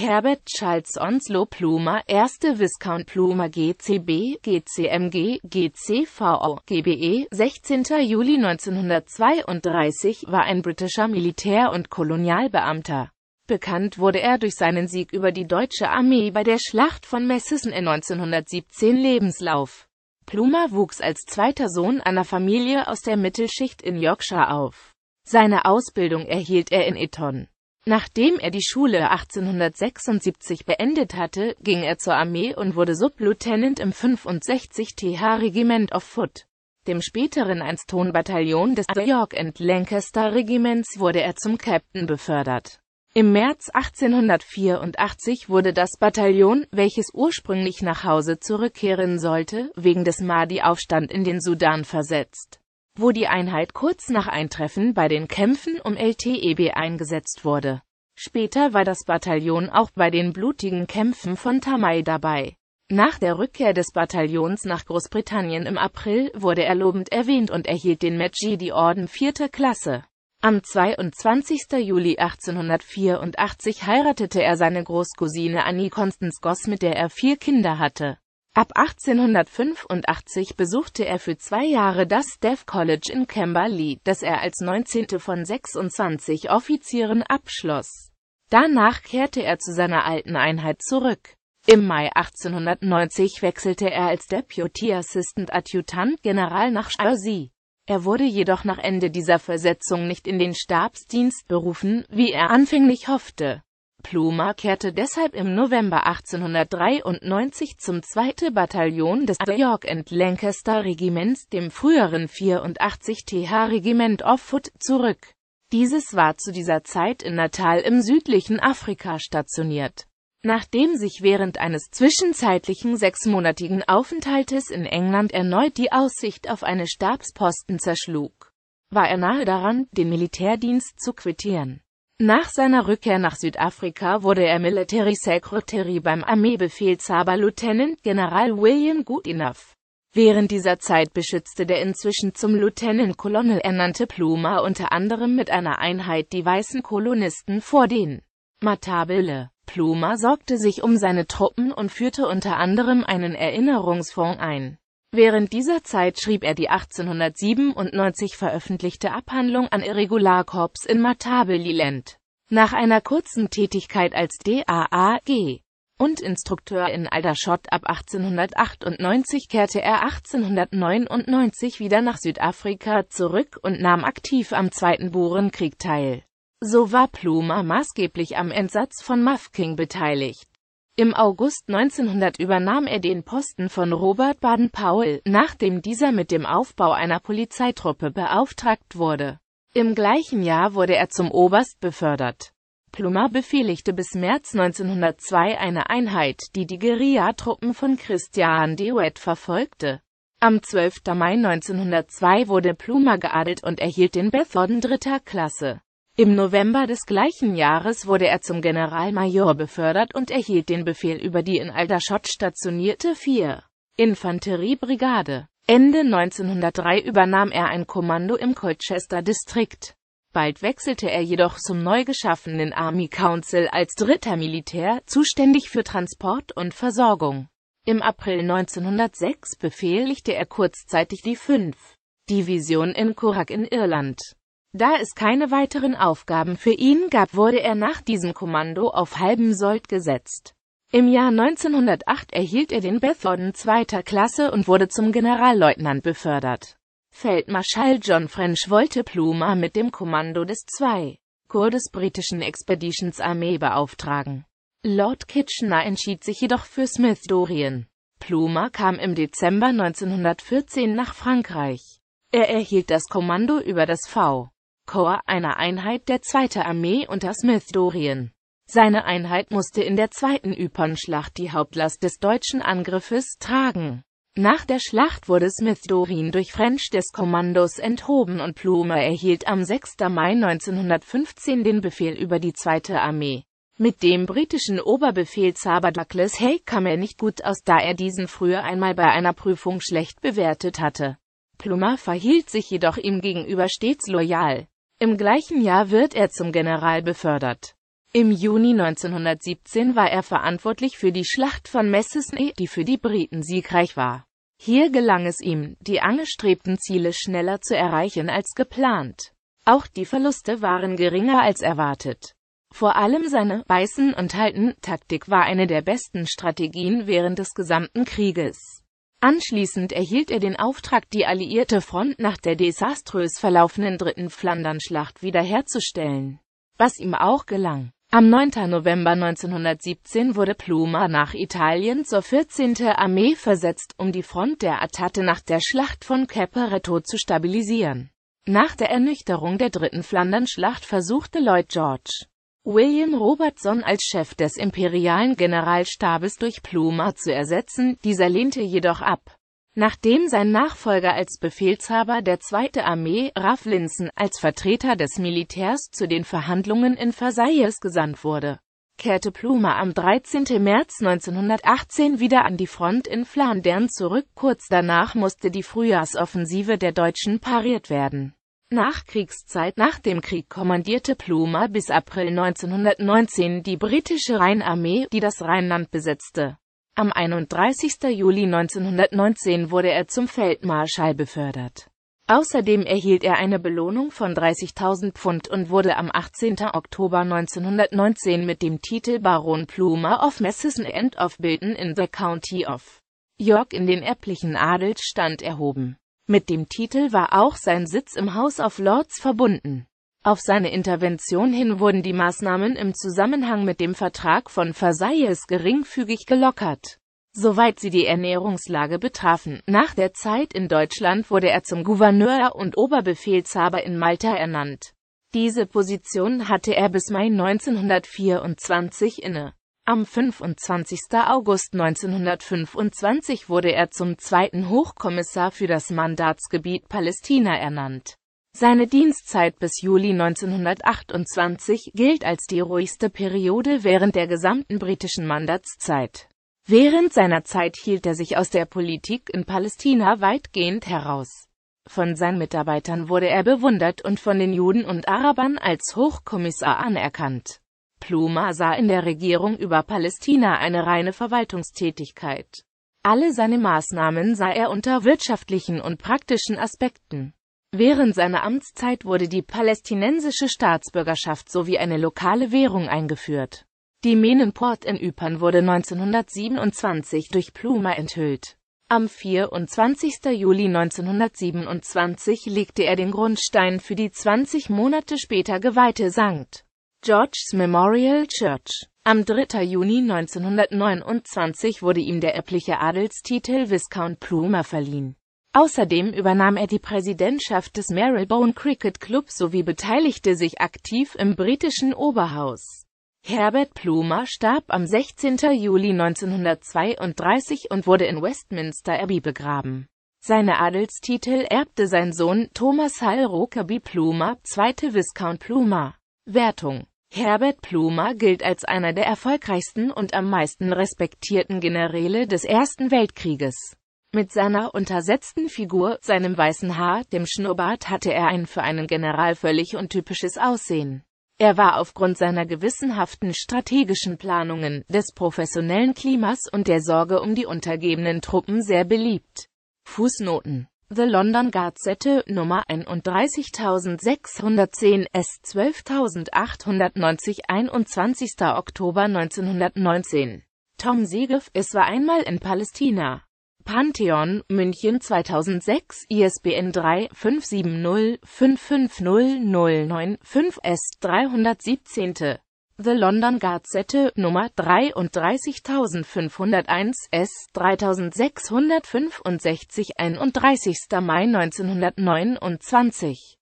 Herbert Charles Onslow Plumer, erste Viscount Plumer GCB, GCMG, GCVO, GBE, 16. Juli 1932, war ein britischer Militär- und Kolonialbeamter. Bekannt wurde er durch seinen Sieg über die deutsche Armee bei der Schlacht von Messisen in 1917 Lebenslauf. Plumer wuchs als zweiter Sohn einer Familie aus der Mittelschicht in Yorkshire auf. Seine Ausbildung erhielt er in Eton. Nachdem er die Schule 1876 beendet hatte, ging er zur Armee und wurde Subleutnant im 65 TH Regiment of Foot. Dem späteren Einstonbataillon des The York and Lancaster Regiments wurde er zum Captain befördert. Im März 1884 wurde das Bataillon, welches ursprünglich nach Hause zurückkehren sollte, wegen des Mahdi-Aufstand in den Sudan versetzt wo die Einheit kurz nach Eintreffen bei den Kämpfen um LTEB eingesetzt wurde. Später war das Bataillon auch bei den blutigen Kämpfen von Tamai dabei. Nach der Rückkehr des Bataillons nach Großbritannien im April wurde er lobend erwähnt und erhielt den die orden vierter Klasse. Am 22. Juli 1884 heiratete er seine Großcousine Annie Constance Goss, mit der er vier Kinder hatte Ab 1885 besuchte er für zwei Jahre das Deaf College in Camberley, das er als 19. von 26 Offizieren abschloss. Danach kehrte er zu seiner alten Einheit zurück. Im Mai 1890 wechselte er als Deputy Assistant Adjutant General nach Jersey. Er wurde jedoch nach Ende dieser Versetzung nicht in den Stabsdienst berufen, wie er anfänglich hoffte. Plumer kehrte deshalb im November 1893 zum 2. Bataillon des York and Lancaster Regiments, dem früheren 84 th Regiment of Foot, zurück. Dieses war zu dieser Zeit in Natal im südlichen Afrika stationiert. Nachdem sich während eines zwischenzeitlichen sechsmonatigen Aufenthaltes in England erneut die Aussicht auf eine Stabsposten zerschlug, war er nahe daran, den Militärdienst zu quittieren. Nach seiner Rückkehr nach Südafrika wurde er Military Secretary beim Armeebefehlshaber Lieutenant General William Goodenough. Während dieser Zeit beschützte der inzwischen zum Lieutenant Colonel ernannte Pluma unter anderem mit einer Einheit die weißen Kolonisten vor den Matabele. Pluma sorgte sich um seine Truppen und führte unter anderem einen Erinnerungsfonds ein. Während dieser Zeit schrieb er die 1897 veröffentlichte Abhandlung an Irregularkorps in Matabeleland. Nach einer kurzen Tätigkeit als DAAG und Instrukteur in Aldershot ab 1898 kehrte er 1899 wieder nach Südafrika zurück und nahm aktiv am Zweiten Burenkrieg teil. So war Plumer maßgeblich am Entsatz von Mafeking beteiligt. Im August 1900 übernahm er den Posten von Robert Baden-Powell, nachdem dieser mit dem Aufbau einer Polizeitruppe beauftragt wurde. Im gleichen Jahr wurde er zum Oberst befördert. Plummer befehligte bis März 1902 eine Einheit, die die Guerillatruppen von Christian Wett verfolgte. Am 12. Mai 1902 wurde Plummer geadelt und erhielt den Bethorden dritter Klasse. Im November des gleichen Jahres wurde er zum Generalmajor befördert und erhielt den Befehl über die in Aldershot stationierte 4. Infanteriebrigade. Ende 1903 übernahm er ein Kommando im Colchester-Distrikt. Bald wechselte er jedoch zum neu geschaffenen Army Council als dritter Militär, zuständig für Transport und Versorgung. Im April 1906 befehligte er kurzzeitig die 5. Division in Cork in Irland. Da es keine weiteren Aufgaben für ihn gab, wurde er nach diesem Kommando auf halbem Sold gesetzt. Im Jahr 1908 erhielt er den Bethorden zweiter Klasse und wurde zum Generalleutnant befördert. Feldmarschall John French wollte Plumer mit dem Kommando des 2. Kur des britischen Expeditions Armee beauftragen. Lord Kitchener entschied sich jedoch für Smith Dorian. Plumer kam im Dezember 1914 nach Frankreich. Er erhielt das Kommando über das V. Korps einer Einheit der 2. Armee unter Smith Dorian. Seine Einheit musste in der zweiten Ypernschlacht die Hauptlast des deutschen Angriffes tragen. Nach der Schlacht wurde Smith Dorin durch French des Kommandos enthoben und Plume erhielt am 6. Mai 1915 den Befehl über die Zweite Armee. Mit dem britischen Oberbefehlshaber Douglas Hay kam er nicht gut aus, da er diesen früher einmal bei einer Prüfung schlecht bewertet hatte. Plumer verhielt sich jedoch ihm gegenüber stets loyal. Im gleichen Jahr wird er zum General befördert. Im Juni 1917 war er verantwortlich für die Schlacht von Messisney, die für die Briten siegreich war. Hier gelang es ihm, die angestrebten Ziele schneller zu erreichen als geplant. Auch die Verluste waren geringer als erwartet. Vor allem seine Beißen- und Halten-Taktik war eine der besten Strategien während des gesamten Krieges. Anschließend erhielt er den Auftrag, die alliierte Front nach der desaströs verlaufenden dritten Flandernschlacht wiederherzustellen, was ihm auch gelang. Am 9. November 1917 wurde Pluma nach Italien zur 14. Armee versetzt, um die Front der Attatte nach der Schlacht von Caporetto zu stabilisieren. Nach der Ernüchterung der dritten Flandernschlacht versuchte Lloyd George William Robertson als Chef des imperialen Generalstabes durch Pluma zu ersetzen, dieser lehnte jedoch ab. Nachdem sein Nachfolger als Befehlshaber der Zweite Armee, Ralph Linsen, als Vertreter des Militärs zu den Verhandlungen in Versailles gesandt wurde, kehrte Pluma am 13. März 1918 wieder an die Front in Flandern zurück. Kurz danach musste die Frühjahrsoffensive der Deutschen pariert werden. Nach Kriegszeit Nach dem Krieg kommandierte Pluma bis April 1919 die britische Rheinarmee, die das Rheinland besetzte. Am 31. Juli 1919 wurde er zum Feldmarschall befördert. Außerdem erhielt er eine Belohnung von 30.000 Pfund und wurde am 18. Oktober 1919 mit dem Titel Baron Pluma of Messison End of Bilton in the County of York in den erblichen Adelsstand erhoben. Mit dem Titel war auch sein Sitz im House of Lords verbunden. Auf seine Intervention hin wurden die Maßnahmen im Zusammenhang mit dem Vertrag von Versailles geringfügig gelockert, soweit sie die Ernährungslage betrafen. Nach der Zeit in Deutschland wurde er zum Gouverneur und Oberbefehlshaber in Malta ernannt. Diese Position hatte er bis Mai 1924 inne. Am 25. August 1925 wurde er zum zweiten Hochkommissar für das Mandatsgebiet Palästina ernannt. Seine Dienstzeit bis Juli 1928 gilt als die ruhigste Periode während der gesamten britischen Mandatszeit. Während seiner Zeit hielt er sich aus der Politik in Palästina weitgehend heraus. Von seinen Mitarbeitern wurde er bewundert und von den Juden und Arabern als Hochkommissar anerkannt. Pluma sah in der Regierung über Palästina eine reine Verwaltungstätigkeit. Alle seine Maßnahmen sah er unter wirtschaftlichen und praktischen Aspekten. Während seiner Amtszeit wurde die palästinensische Staatsbürgerschaft sowie eine lokale Währung eingeführt. Die Menenport in Ypern wurde 1927 durch Pluma enthüllt. Am 24. Juli 1927 legte er den Grundstein für die 20 Monate später geweihte Sankt. George's Memorial Church. Am 3. Juni 1929 wurde ihm der erbliche Adelstitel Viscount Plumer verliehen. Außerdem übernahm er die Präsidentschaft des Marylebone Cricket Club sowie beteiligte sich aktiv im britischen Oberhaus. Herbert Plumer starb am 16. Juli 1932 und wurde in Westminster Abbey begraben. Seine Adelstitel erbte sein Sohn Thomas Hall Rockaby Plumer, zweite Viscount Plumer. Wertung Herbert Plumer gilt als einer der erfolgreichsten und am meisten respektierten Generäle des Ersten Weltkrieges. Mit seiner untersetzten Figur, seinem weißen Haar, dem Schnurrbart hatte er ein für einen General völlig untypisches Aussehen. Er war aufgrund seiner gewissenhaften strategischen Planungen, des professionellen Klimas und der Sorge um die untergebenen Truppen sehr beliebt. Fußnoten The London Gazette Nummer 31610 S 12890 21. Oktober 1919 Tom Segev Es war einmal in Palästina Pantheon, München 2006, ISBN 3-570-55009-5 S 317. The London Gazette, Nummer 33501, S. 3665, 31. Mai 1929